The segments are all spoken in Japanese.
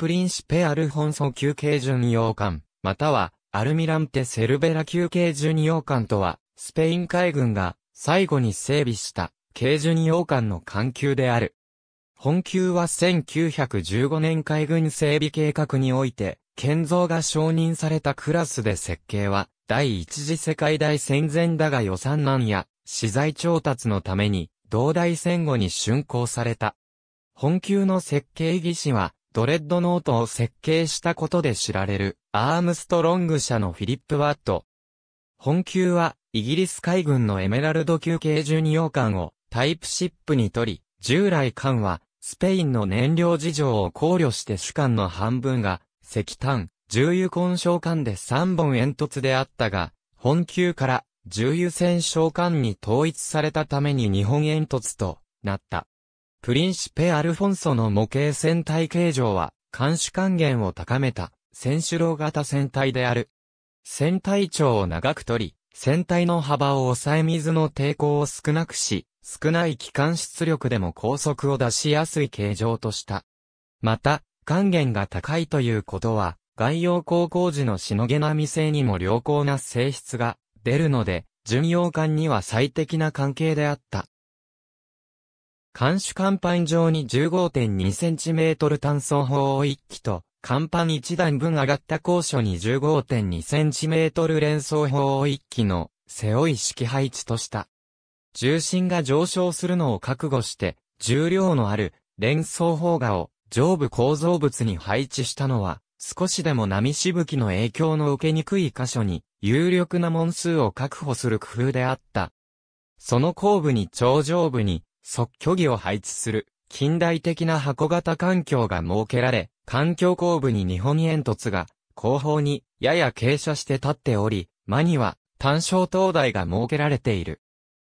プリンシペ・アルフォンソ級系巡洋艦、または、アルミランテ・セルベラ級系巡洋艦とは、スペイン海軍が最後に整備した軽巡洋艦の艦級である。本級は1915年海軍整備計画において、建造が承認されたクラスで設計は、第一次世界大戦前だが予算難や、資材調達のために、同大戦後に竣工された。本級の設計技師は、ドレッドノートを設計したことで知られる、アームストロング社のフィリップ・ワット。本級は、イギリス海軍のエメラルド級軽1二洋艦をタイプシップに取り、従来艦は、スペインの燃料事情を考慮して主艦の半分が、石炭、重油混焼艦で3本煙突であったが、本級から重油船召艦に統一されたために日本煙突となった。プリンシペ・アルフォンソの模型船体形状は、監視還元を高めた、船首楼型船体である。船体長を長く取り、船体の幅を抑え水の抵抗を少なくし、少ない機関出力でも高速を出しやすい形状とした。また、還元が高いということは、外洋航行時のしのげなみ性にも良好な性質が出るので、巡洋艦には最適な関係であった。艦首甲板上に 15.2cm 単素砲を1機と、甲板1段分上がった高所に 15.2cm 連装砲を1機の、背負い式配置とした。重心が上昇するのを覚悟して、重量のある連装砲画を上部構造物に配置したのは、少しでも波しぶきの影響の受けにくい箇所に有力な門数を確保する工夫であった。その後部に頂上部に即居技を配置する近代的な箱型環境が設けられ、環境後部に日本煙突が後方にやや傾斜して立っており、間には単焦灯台が設けられている。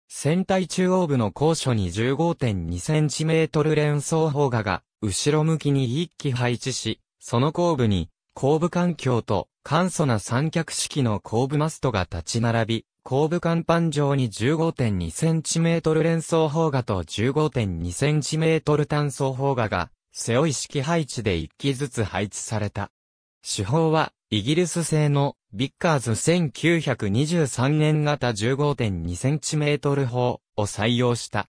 船体中央部の高所に1 5 2トル連装砲画が後ろ向きに一機配置し、その後部に後部環境と簡素な三脚式の後部マストが立ち並び、後部甲板上に 15.2cm 連装砲画と 15.2cm 単装砲画が、背負い式配置で1機ずつ配置された。手法は、イギリス製のビッカーズ1923年型 15.2cm 砲を採用した。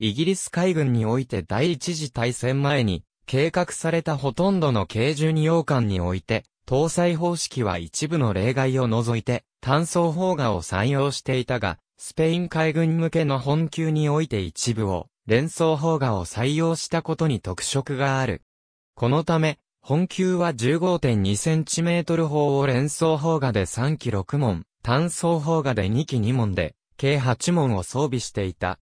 イギリス海軍において第一次大戦前に計画されたほとんどの軽重二洋艦において搭載方式は一部の例外を除いて、単装砲画を採用していたが、スペイン海軍向けの本級において一部を、連装砲画を採用したことに特色がある。このため、本級は 15.2cm 砲を連装砲画で3機6門、単装砲画で2機2門で、計8門を装備していた。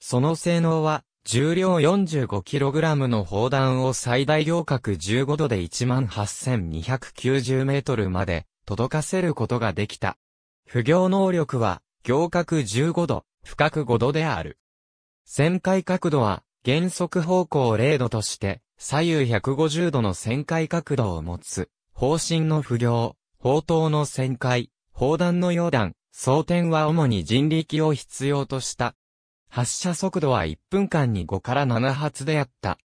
その性能は、重量 45kg の砲弾を最大行角15度で 18,290m まで届かせることができた。不行能力は行角15度、深く5度である。旋回角度は原則方向0度として左右150度の旋回角度を持つ。方針の不行、砲塔の旋回、砲弾の溶弾、装填は主に人力を必要とした発射速度は1分間に5から7発であった。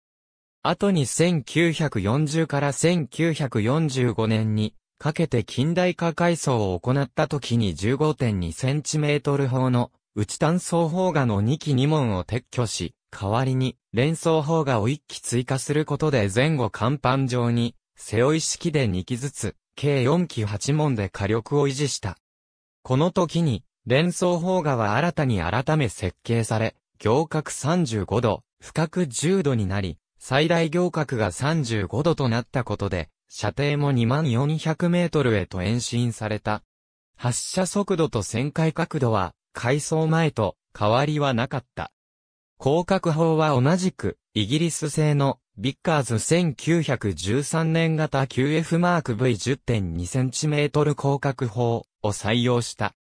後に1940から1945年にかけて近代化改装を行った時に 15.2cm 砲の内単装砲画の2機2門を撤去し、代わりに連装砲画を1機追加することで前後甲板上に背負い式で2機ずつ、計4機8門で火力を維持した。この時に連想砲画は新たに改め設計され、行角35度、深く10度になり、最大行角が35度となったことで、射程も2400メートルへと延伸された。発射速度と旋回角度は、改装前と変わりはなかった。広角砲は同じく、イギリス製のビッカーズ1913年型 QF マーク v 1 0 2トル広角砲を採用した。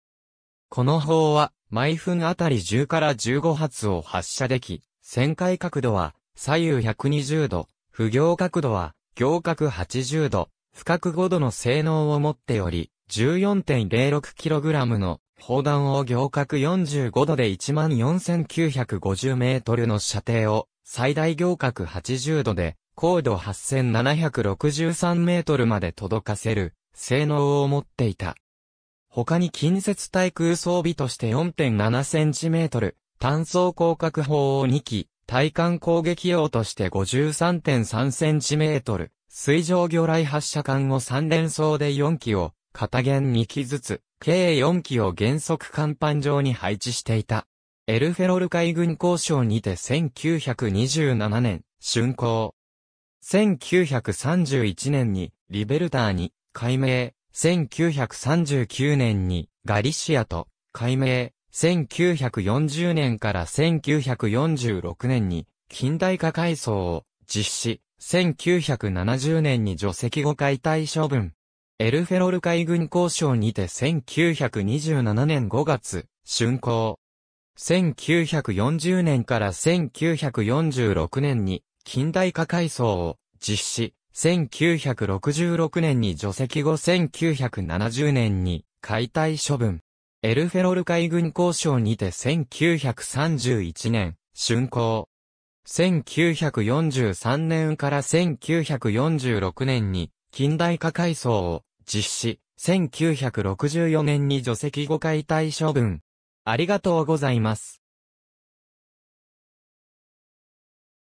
この砲は、毎分あたり10から15発を発射でき、旋回角度は左右120度、不行角度は行角80度、不角5度の性能を持っており、14.06kg の砲弾を行角45度で 14,950m の射程を、最大行角80度で、高度 8,763m まで届かせる、性能を持っていた。他に近接対空装備として4.7センチメートル、単装広角砲を2機、対艦攻撃用として53.3センチメートル、水上魚雷発射管を3連装で4機を、片弦2機ずつ、計4機を原則甲板上に配置していた。エルフェロル海軍交渉にて1927年、竣工。1931年に、リベルターに、改名、1939年にガリシアと改名、1940年から1946年に近代化改装を実施、1970年に除籍後解体処分。エルフェロル海軍交渉にて1927年5月、竣工。1940年から1946年に近代化改装を実施、1966年に除籍後1970年に解体処分。エルフェロル海軍交渉にて1931年、竣工。1943年から1946年に近代化改装を実施。1964年に除籍後解体処分。ありがとうございます。